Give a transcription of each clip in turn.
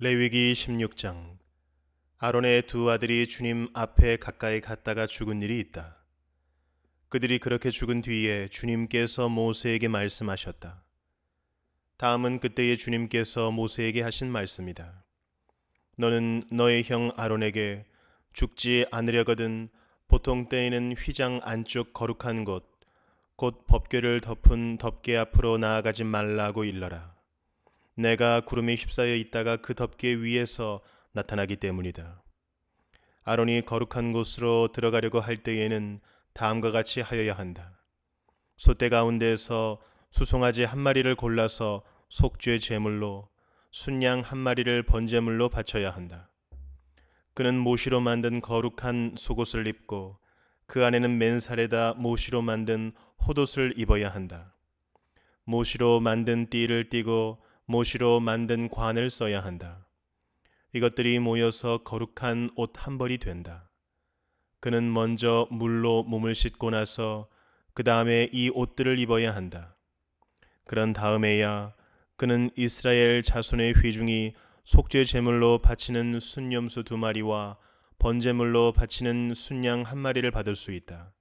레위기 16장 아론의 두 아들이 주님 앞에 가까이 갔다가 죽은 일이 있다. 그들이 그렇게 죽은 뒤에 주님께서 모세에게 말씀하셨다. 다음은 그때의 주님께서 모세에게 하신 말씀이다. 너는 너의 형 아론에게 죽지 않으려거든 보통 때에는 휘장 안쪽 거룩한 곳, 곧 법궤를 덮은 덮개 앞으로 나아가지 말라고 일러라. 내가 구름에 휩싸여 있다가 그 덮개 위에서 나타나기 때문이다. 아론이 거룩한 곳으로 들어가려고 할 때에는 다음과 같이 하여야 한다. 소떼 가운데에서 수송아지 한 마리를 골라서 속죄 제물로 순양 한 마리를 번제물로 바쳐야 한다. 그는 모시로 만든 거룩한 속옷을 입고 그 안에는 맨살에다 모시로 만든 호옷을 입어야 한다. 모시로 만든 띠를 띠고 모시로 만든 관을 써야 한다. 이것들이 모여서 거룩한 옷 한 벌이 된다. 그는 먼저 물로 몸을 씻고 나서 그 다음에 이 옷들을 입어야 한다. 그런 다음에야 그는 이스라엘 자손의 회중이 속죄 제물로 바치는 순염수두 마리와 번제물로 바치는 순양 한 마리를 받을 수 있다.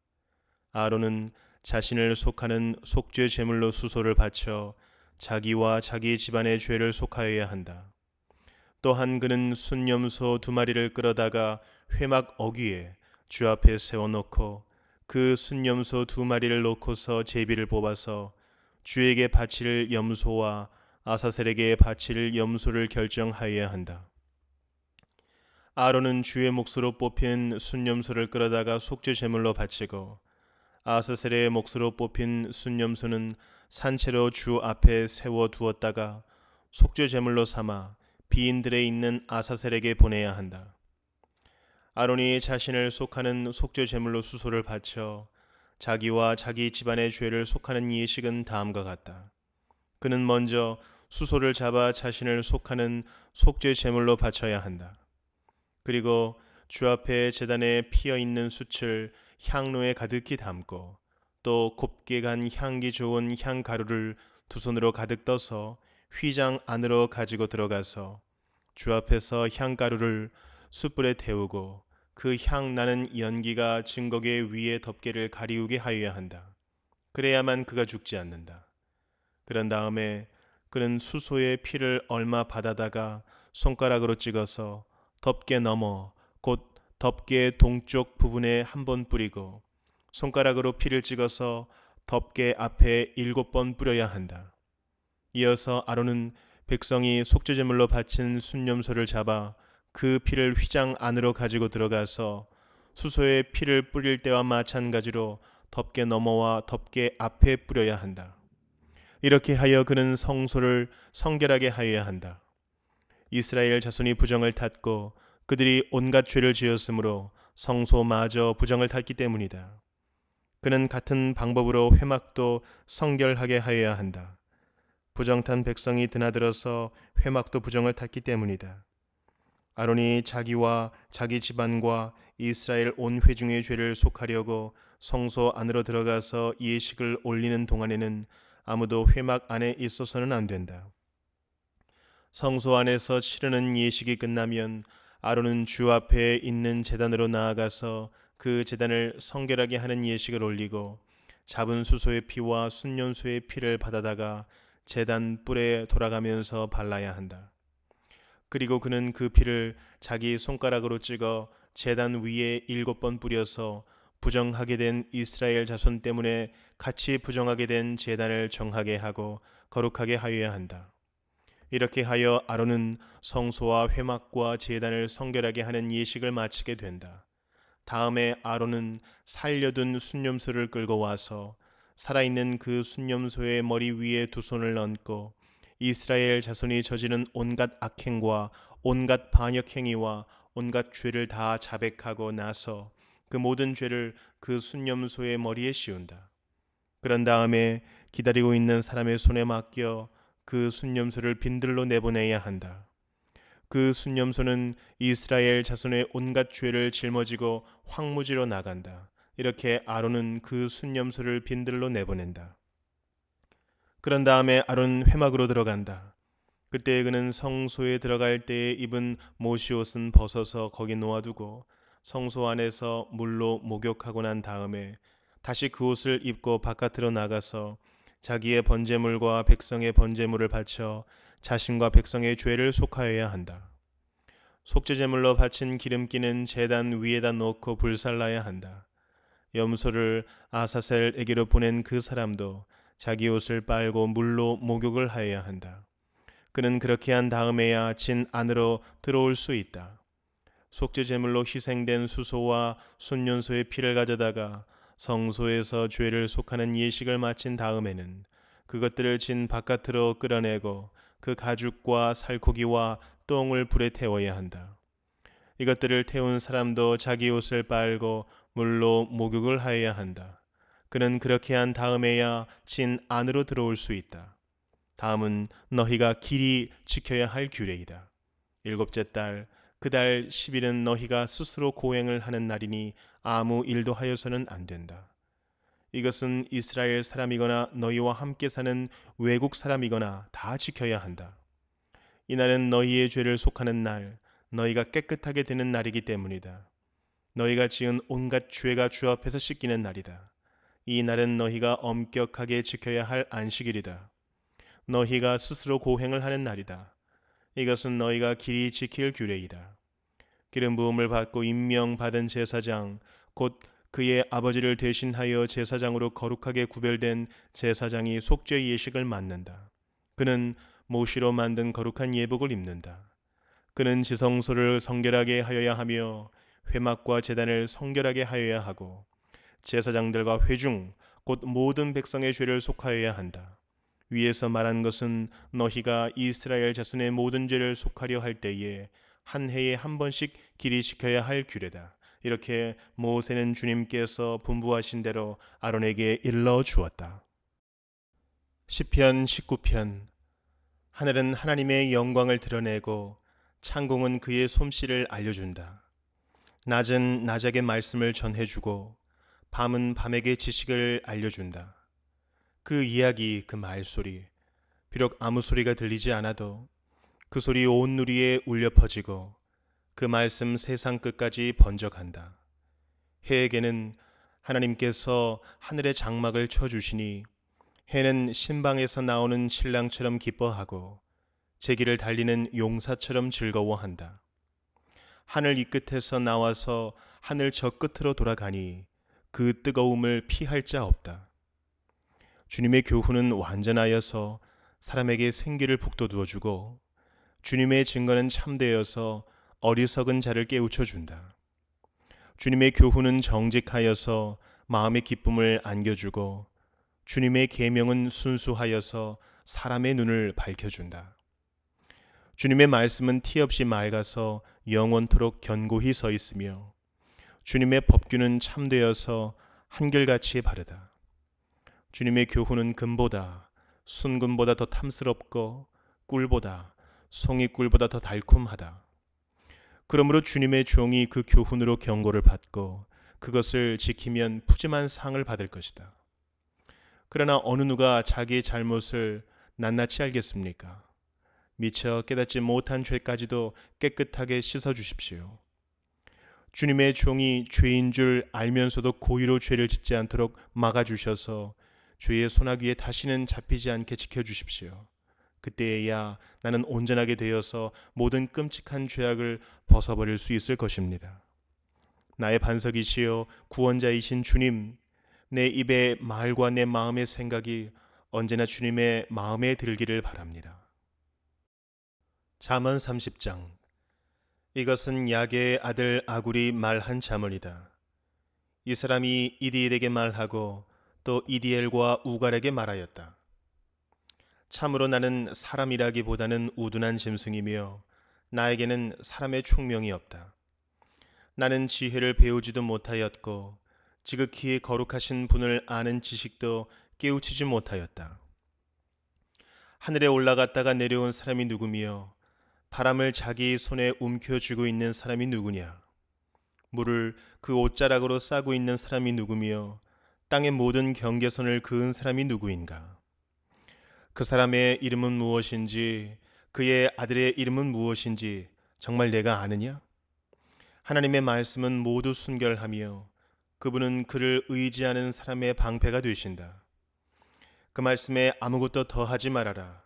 아론은 자신을 속하는 속죄 제물로 수소를 바쳐 자기와 자기 집안의 죄를 속하여야 한다. 또한 그는 순염소두 마리를 끌어다가 회막 어귀에 주 앞에 세워놓고 그 순염소 두 마리를 놓고서 제비를 뽑아서 주에게 바칠 염소와 아사셀에게 바칠 염소를 결정하여야 한다. 아론은 주의 몫으로 뽑힌 순염소를 끌어다가 속죄제물로 바치고 아사셀의 몫으로 뽑힌 순염소는 산채로 주 앞에 세워 두었다가 속죄 제물로 삼아 비인들에 있는 아사셀에게 보내야 한다. 아론이 자신을 속하는 속죄 제물로 수소를 바쳐 자기와 자기 집안의 죄를 속하는 예식은 다음과 같다. 그는 먼저 수소를 잡아 자신을 속하는 속죄 제물로 바쳐야 한다. 그리고 주 앞에 재단에 피어 있는 숯을 향로에 가득히 담고 또 곱게 간 향기 좋은 향가루를 두 손으로 가득 떠서 휘장 안으로 가지고 들어가서 주 앞에서 향가루를 숯불에 태우고 그 향 나는 연기가 증거계 위에 덮개를 가리우게 하여야 한다. 그래야만 그가 죽지 않는다. 그런 다음에 그는 수소의 피를 얼마 받아다가 손가락으로 찍어서 덮개 넘어 곧덮개 동쪽 부분에 한 번 뿌리고 손가락으로 피를 찍어서 덮개 앞에 일곱 번 뿌려야 한다. 이어서 아론은 백성이 속죄제물로 바친 순념소를 잡아 그 피를 휘장 안으로 가지고 들어가서 수소에 피를 뿌릴 때와 마찬가지로 덮개 넘어와 덮개 앞에 뿌려야 한다. 이렇게 하여 그는 성소를 성결하게 하여야 한다. 이스라엘 자손이 부정을 탔고 그들이 온갖 죄를 지었으므로 성소마저 부정을 탔기 때문이다. 그는 같은 방법으로 회막도 성결하게 하여야 한다. 부정탄 백성이 드나들어서 회막도 부정을 탔기 때문이다. 아론이 자기와 자기 집안과 이스라엘 온 회중의 죄를 속하려고 성소 안으로 들어가서 예식을 올리는 동안에는 아무도 회막 안에 있어서는 안 된다. 성소 안에서 치르는 예식이 끝나면 아론은 주 앞에 있는 재단으로 나아가서 그 재단을 성결하게 하는 예식을 올리고 잡은 수소의 피와 순년소의 피를 받아다가 재단 뿔에 돌아가면서 발라야 한다. 그리고 그는 그 피를 자기 손가락으로 찍어 재단 위에 일곱 번 뿌려서 부정하게 된 이스라엘 자손 때문에 같이 부정하게 된 재단을 정하게 하고 거룩하게 하여야 한다. 이렇게 하여 아론은 성소와 회막과 제단을 성결하게 하는 예식을 마치게 된다. 다음에 아론은 살려둔 순념소를 끌고 와서 살아있는 그 순념소의 머리 위에 두 손을 얹고 이스라엘 자손이 저지른 온갖 악행과 온갖 반역행위와 온갖 죄를 다 자백하고 나서 그 모든 죄를 그 순념소의 머리에 씌운다. 그런 다음에 기다리고 있는 사람의 손에 맡겨 그 순념소를 빈들로 내보내야 한다. 그 순념소는 이스라엘 자손의 온갖 죄를 짊어지고 황무지로 나간다. 이렇게 아론은 그 순념소를 빈들로 내보낸다. 그런 다음에 아론 회막으로 들어간다. 그때 그는 성소에 들어갈 때에 입은 모시옷은 벗어서 거기 놓아두고 성소 안에서 물로 목욕하고 난 다음에 다시 그 옷을 입고 바깥으로 나가서 자기의 번제물과 백성의 번제물을 바쳐 자신과 백성의 죄를 속하여야 한다. 속죄제물로 바친 기름기는 재단 위에다 놓고 불살라야 한다. 염소를 아사셀에게로 보낸 그 사람도 자기 옷을 빨고 물로 목욕을 하여야 한다. 그는 그렇게 한 다음에야 진 안으로 들어올 수 있다. 속죄제물로 희생된 수소와 순년소의 피를 가져다가 성소에서 죄를 속하는 예식을 마친 다음에는 그것들을 진 바깥으로 끌어내고 그 가죽과 살코기와 똥을 불에 태워야 한다. 이것들을 태운 사람도 자기 옷을 빨고 물로 목욕을 하여야 한다. 그는 그렇게 한 다음에야 진 안으로 들어올 수 있다. 다음은 너희가 길이 지켜야 할 규례이다. 일곱째 달, 그달 10일은 너희가 스스로 고행을 하는 날이니 아무 일도 하여서는 안 된다. 이것은 이스라엘 사람이거나 너희와 함께 사는 외국 사람이거나 다 지켜야 한다. 이날은 너희의 죄를 속하는 날, 너희가 깨끗하게 되는 날이기 때문이다. 너희가 지은 온갖 죄가 주 앞에서 씻기는 날이다. 이 날은 너희가 엄격하게 지켜야 할 안식일이다. 너희가 스스로 고행을 하는 날이다. 이것은 너희가 길이 지킬 규례이다. 기름 부음을 받고 임명받은 제사장 곧 그의 아버지를 대신하여 제사장으로 거룩하게 구별된 제사장이 속죄 예식을 맡는다. 그는 모시로 만든 거룩한 예복을 입는다. 그는 지성소를 성결하게 하여야 하며 회막과 제단을 성결하게 하여야 하고 제사장들과 회중 곧 모든 백성의 죄를 속하여야 한다. 위에서 말한 것은 너희가 이스라엘 자손의 모든 죄를 속하려 할 때에 한 해에 한 번씩 기리시켜야 할 규례다. 이렇게 모세는 주님께서 분부하신 대로 아론에게 일러 주었다. 시편 19편 하늘은 하나님의 영광을 드러내고 창공은 그의 솜씨를 알려준다. 낮은 낮에게 말씀을 전해주고 밤은 밤에게 지식을 알려준다. 그 이야기, 그 말소리, 비록 아무 소리가 들리지 않아도 그 소리 온 누리에 울려 퍼지고 그 말씀 세상 끝까지 번져간다. 해에게는 하나님께서 하늘의 장막을 쳐주시니 해는 신방에서 나오는 신랑처럼 기뻐하고 제기를 달리는 용사처럼 즐거워한다. 하늘 이 끝에서 나와서 하늘 저 끝으로 돌아가니 그 뜨거움을 피할 자 없다. 주님의 교훈은 완전하여서 사람에게 생기를 북돋워 주고 주님의 증거는 참되어서 어리석은 자를 깨우쳐 준다. 주님의 교훈은 정직하여서 마음의 기쁨을 안겨주고 주님의 계명은 순수하여서 사람의 눈을 밝혀준다. 주님의 말씀은 티없이 맑아서 영원토록 견고히 서 있으며 주님의 법규는 참되어서 한결같이 바르다. 주님의 교훈은 금보다 순금보다 더 탐스럽고 꿀보다 송이꿀보다 더 달콤하다. 그러므로 주님의 종이 그 교훈으로 경고를 받고 그것을 지키면 푸짐한 상을 받을 것이다. 그러나 어느 누가 자기의 잘못을 낱낱이 알겠습니까? 미처 깨닫지 못한 죄까지도 깨끗하게 씻어 주십시오. 주님의 종이 죄인 줄 알면서도 고의로 죄를 짓지 않도록 막아주셔서 죄의 소나기에 다시는 잡히지 않게 지켜주십시오. 그때에야 나는 온전하게 되어서 모든 끔찍한 죄악을 벗어버릴 수 있을 것입니다. 나의 반석이시여 구원자이신 주님, 내 입의 말과 내 마음의 생각이 언제나 주님의 마음에 들기를 바랍니다. 잠언 30장 이것은 야의 아들 아굴이 말한 자문이다. 이 사람이 이디엘에게 말하고 또 이디엘과 우갈에게 말하였다. 참으로 나는 사람이라기보다는 우둔한 짐승이며 나에게는 사람의 총명이 없다. 나는 지혜를 배우지도 못하였고 지극히 거룩하신 분을 아는 지식도 깨우치지 못하였다. 하늘에 올라갔다가 내려온 사람이 누구며 바람을 자기 손에 움켜쥐고 있는 사람이 누구냐? 물을 그 옷자락으로 싸고 있는 사람이 누구며 땅의 모든 경계선을 그은 사람이 누구인가? 그 사람의 이름은 무엇인지 그의 아들의 이름은 무엇인지 정말 내가 아느냐? 하나님의 말씀은 모두 순결하며 그분은 그를 의지하는 사람의 방패가 되신다. 그 말씀에 아무것도 더하지 말아라.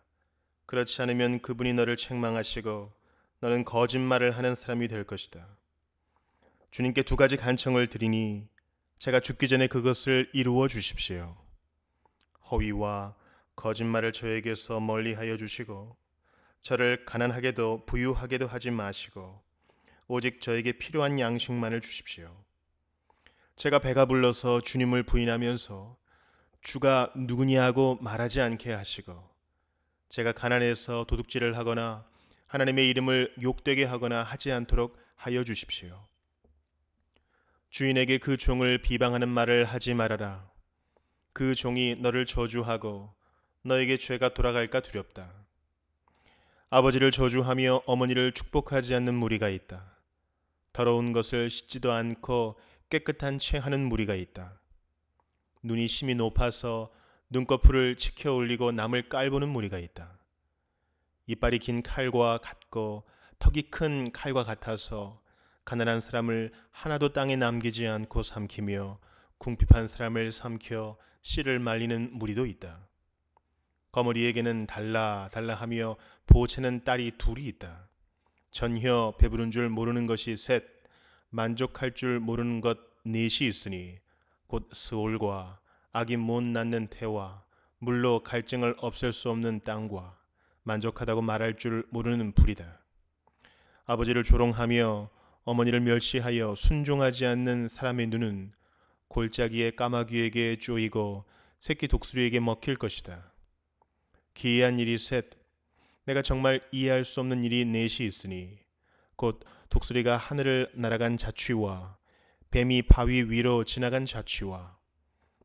그렇지 않으면 그분이 너를 책망하시고 너는 거짓말을 하는 사람이 될 것이다. 주님께 두 가지 간청을 드리니 제가 죽기 전에 그것을 이루어 주십시오. 허위와 거짓말을 저에게서 멀리하여 주시고 저를 가난하게도 부유하게도 하지 마시고 오직 저에게 필요한 양식만을 주십시오. 제가 배가 불러서 주님을 부인하면서 주가 누구냐고 말하지 않게 하시고 제가 가난해서 도둑질을 하거나 하나님의 이름을 욕되게 하거나 하지 않도록 하여 주십시오. 주인에게 그 종을 비방하는 말을 하지 말아라. 그 종이 너를 저주하고 너에게 죄가 돌아갈까 두렵다. 아버지를 저주하며 어머니를 축복하지 않는 무리가 있다. 더러운 것을 씻지도 않고 깨끗한 채 하는 무리가 있다. 눈이 심이 높아서 눈꺼풀을 치켜 올리고 남을 깔보는 무리가 있다. 이빨이 긴 칼과 같고 턱이 큰 칼과 같아서 가난한 사람을 하나도 땅에 남기지 않고 삼키며 궁핍한 사람을 삼켜 씨를 말리는 무리도 있다. 거머리에게는 달라 달라하며 보채는 딸이 둘이 있다. 전혀 배부른 줄 모르는 것이 셋, 만족할 줄 모르는 것 넷이 있으니 곧 스올과 악이 못 낳는 태와 물로 갈증을 없앨 수 없는 땅과 만족하다고 말할 줄 모르는 불이다. 아버지를 조롱하며 어머니를 멸시하여 순종하지 않는 사람의 눈은 골짜기의 까마귀에게 쪼이고 새끼 독수리에게 먹힐 것이다. 기이한 일이 셋, 내가 정말 이해할 수 없는 일이 넷이 있으니 곧 독수리가 하늘을 날아간 자취와 뱀이 바위 위로 지나간 자취와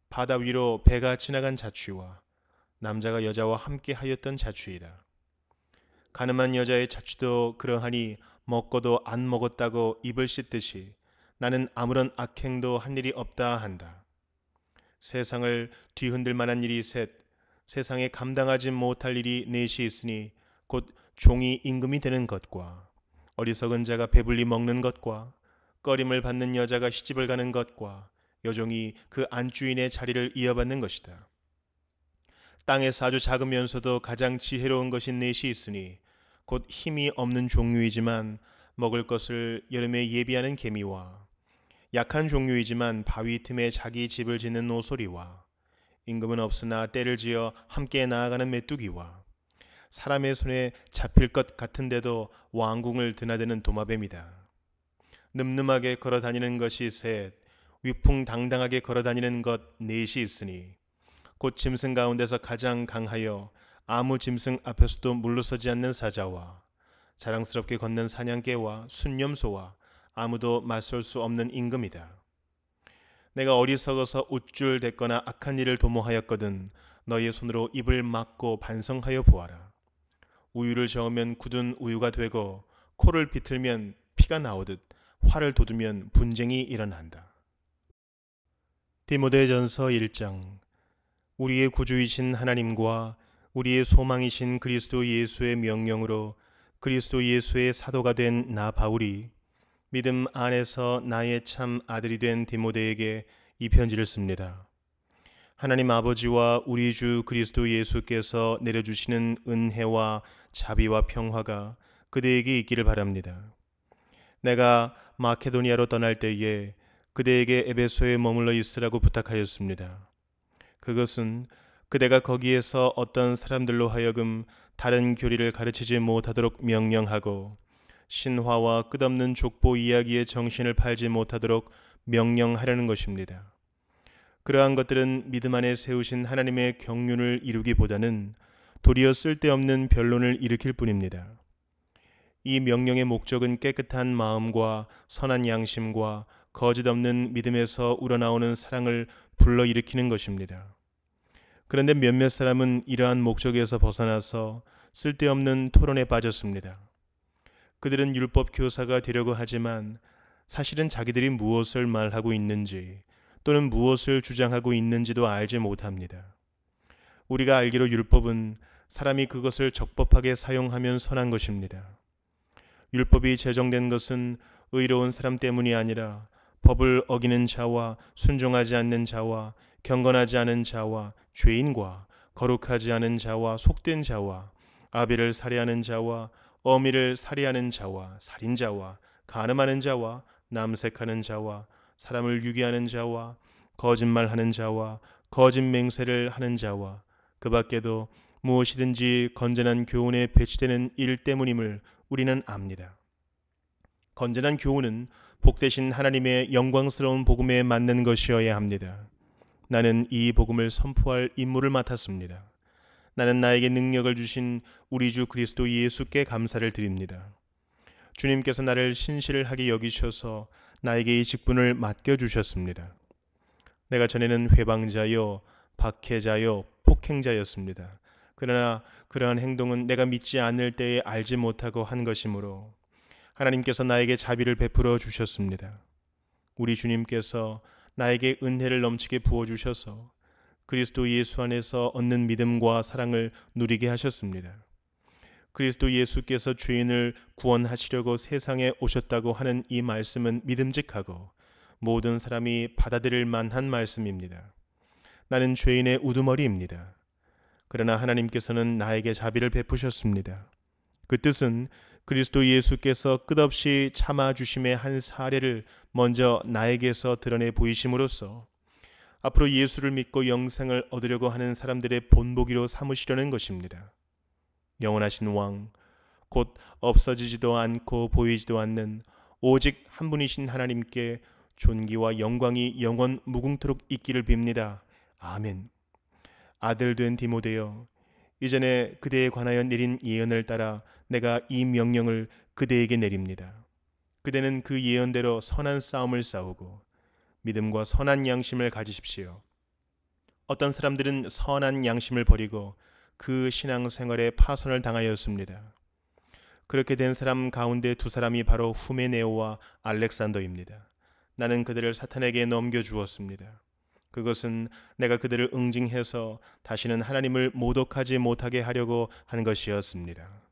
바다 위로 배가 지나간 자취와 남자가 여자와 함께 하였던 자취이다. 가늠한 여자의 자취도 그러하니 먹고도 안 먹었다고 입을 씻듯이 나는 아무런 악행도 한 일이 없다 한다. 세상을 뒤흔들 만한 일이 셋 세상에 감당하지 못할 일이 넷이 있으니 곧 종이 임금이 되는 것과 어리석은 자가 배불리 먹는 것과 꺼림을 받는 여자가 시집을 가는 것과 여종이 그 안주인의 자리를 이어받는 것이다. 땅에서 아주 작으면서도 가장 지혜로운 것인 넷이 있으니 곧 힘이 없는 종류이지만 먹을 것을 여름에 예비하는 개미와 약한 종류이지만 바위 틈에 자기 집을 짓는 노소리와 임금은 없으나 때를 지어 함께 나아가는 메뚜기와 사람의 손에 잡힐 것 같은데도 왕궁을 드나드는 도마뱀이다. 늠름하게 걸어다니는 것이 셋, 위풍당당하게 걸어다니는 것 넷이 있으니 곧 짐승 가운데서 가장 강하여 아무 짐승 앞에서도 물러서지 않는 사자와 자랑스럽게 걷는 사냥개와 순념소와 아무도 맞설 수 없는 임금이다. 내가 어리석어서 우쭐댔거나 악한 일을 도모하였거든 너희의 손으로 입을 막고 반성하여 보아라. 우유를 저으면 굳은 우유가 되고 코를 비틀면 피가 나오듯 화를 돋우면 분쟁이 일어난다. 디모데전서 1장 우리의 구주이신 하나님과 우리의 소망이신 그리스도 예수의 명령으로 그리스도 예수의 사도가 된 나 바울이 믿음 안에서 나의 참 아들이 된 디모데에게 이 편지를 씁니다. 하나님 아버지와 우리 주 그리스도 예수께서 내려주시는 은혜와 자비와 평화가 그대에게 있기를 바랍니다. 내가 마케도니아로 떠날 때에 그대에게 에베소에 머물러 있으라고 부탁하였습니다. 그것은 그대가 거기에서 어떤 사람들로 하여금 다른 교리를 가르치지 못하도록 명령하고 신화와 끝없는 족보 이야기의 정신을 팔지 못하도록 명령하려는 것입니다. 그러한 것들은 믿음 안에 세우신 하나님의 경륜을 이루기보다는 도리어 쓸데없는 변론을 일으킬 뿐입니다. 이 명령의 목적은 깨끗한 마음과 선한 양심과 거짓없는 믿음에서 우러나오는 사랑을 불러일으키는 것입니다. 그런데 몇몇 사람은 이러한 목적에서 벗어나서 쓸데없는 토론에 빠졌습니다. 그들은 율법 교사가 되려고 하지만 사실은 자기들이 무엇을 말하고 있는지 또는 무엇을 주장하고 있는지도 알지 못합니다. 우리가 알기로 율법은 사람이 그것을 적법하게 사용하면 선한 것입니다. 율법이 제정된 것은 의로운 사람 때문이 아니라 법을 어기는 자와 순종하지 않는 자와 경건하지 않은 자와 죄인과 거룩하지 않은 자와 속된 자와 아비를 살해하는 자와 어미를 살해하는 자와 살인자와 가늠하는 자와 남색하는 자와 사람을 유기하는 자와 거짓말하는 자와 거짓 맹세를 하는 자와 그 밖에도 무엇이든지 건전한 교훈에 배치되는 일 때문임을 우리는 압니다. 건전한 교훈은 복되신 하나님의 영광스러운 복음에 맞는 것이어야 합니다. 나는 이 복음을 선포할 임무를 맡았습니다. 나는 나에게 능력을 주신 우리 주 그리스도 예수께 감사를 드립니다. 주님께서 나를 신실하게 여기셔서 나에게 이 직분을 맡겨 주셨습니다. 내가 전에는 회방자여 박해자여 폭행자였습니다. 그러나 그러한 행동은 내가 믿지 않을 때에 알지 못하고 한 것이므로 하나님께서 나에게 자비를 베풀어 주셨습니다. 우리 주님께서 나에게 은혜를 넘치게 부어 주셔서 그리스도 예수 안에서 얻는 믿음과 사랑을 누리게 하셨습니다. 그리스도 예수께서 죄인을 구원하시려고 세상에 오셨다고 하는 이 말씀은 믿음직하고 모든 사람이 받아들일 만한 말씀입니다. 나는 죄인의 우두머리입니다. 그러나 하나님께서는 나에게 자비를 베푸셨습니다. 그 뜻은 그리스도 예수께서 끝없이 참아주심의 한 사례를 먼저 나에게서 드러내 보이심으로써 앞으로 예수를 믿고 영생을 얻으려고 하는 사람들의 본보기로 삼으시려는 것입니다. 영원하신 왕, 곧 없어지지도 않고 보이지도 않는 오직 한 분이신 하나님께 존귀와 영광이 영원 무궁토록 있기를 빕니다. 아멘. 아들 된 디모데여, 이전에 그대에 관하여 내린 예언을 따라 내가 이 명령을 그대에게 내립니다. 그대는 그 예언대로 선한 싸움을 싸우고 믿음과 선한 양심을 가지십시오. 어떤 사람들은 선한 양심을 버리고 그 신앙생활에 파손을 당하였습니다. 그렇게 된 사람 가운데 두 사람이 바로 후메네오와 알렉산더입니다. 나는 그들을 사탄에게 넘겨주었습니다. 그것은 내가 그들을 응징해서 다시는 하나님을 모독하지 못하게 하려고 한 것이었습니다.